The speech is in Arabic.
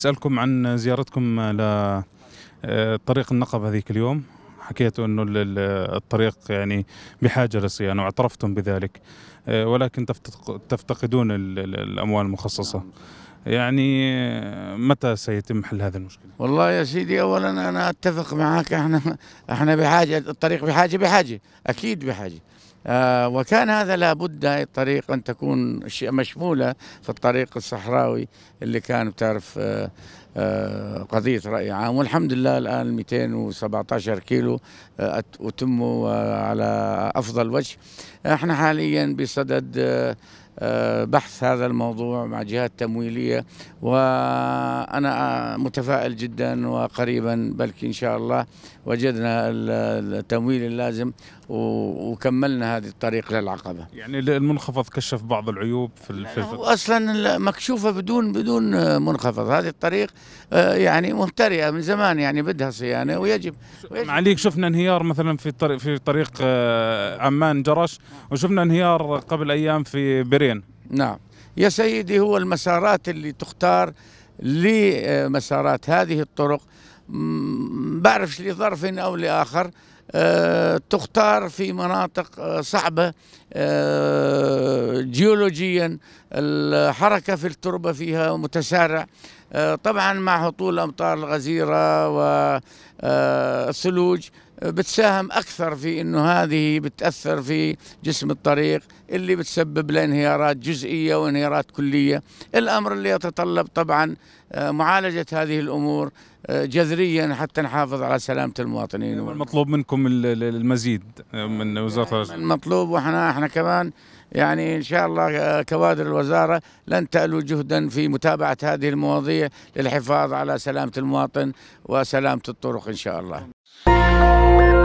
اسالكم عن زيارتكم ل آه، طريق النقب هذيك اليوم حكيتوا انه الطريق يعني بحاجه لصيانه واعترفتم بذلك آه، ولكن تفتقدون الاموال المخصصه يعني آه، متى سيتم حل هذا المشكله؟ والله يا سيدي اولا انا اتفق معك احنا احنا بحاجه الطريق بحاجه بحاجه اكيد بحاجه آه، وكان هذا لابد الطريق أن تكون مشمولة في الطريق الصحراوي اللي كان بتعرف آه، آه، قضية رأي عام والحمد لله الآن 217 كيلو أتموا على أفضل وجه احنا حاليا بصدد آه، بحث هذا الموضوع مع جهات تمويلية وأنا متفائل جدا وقريبا بلكي إن شاء الله وجدنا التمويل اللازم وكملنا هذه الطريق للعقبة يعني المنخفض كشف بعض العيوب في الفيزر أصلا مكشوفة بدون بدون منخفض هذه الطريق آه، يعني مهترئة من زمان يعني بدها صيانة ويجب, ويجب معليك شفنا انهيار مثلا في طريق في طريق آه، عمان جرش وشفنا انهيار قبل أيام في بريد نعم يا سيدي هو المسارات اللي تختار لمسارات هذه الطرق بعرفش لظرف أو لآخر آه، تختار في مناطق آه، صعبة آه، جيولوجيا الحركة في التربة فيها متسارع طبعا مع هطول أمطار الغزيرة والثلوج بتساهم أكثر في أنه هذه بتأثر في جسم الطريق اللي بتسبب لانهيارات جزئية وانهيارات كلية الأمر اللي يتطلب طبعا معالجة هذه الأمور جذريا حتى نحافظ على سلامة المواطنين والمطلوب منكم لكم المزيد من وزاره الرجل. يعني المطلوب واحنا احنا كمان يعني ان شاء الله آه، كوادر الوزاره لن تالو جهدا في متابعه هذه المواضيع للحفاظ على سلامه المواطن وسلامه الطرق ان شاء الله.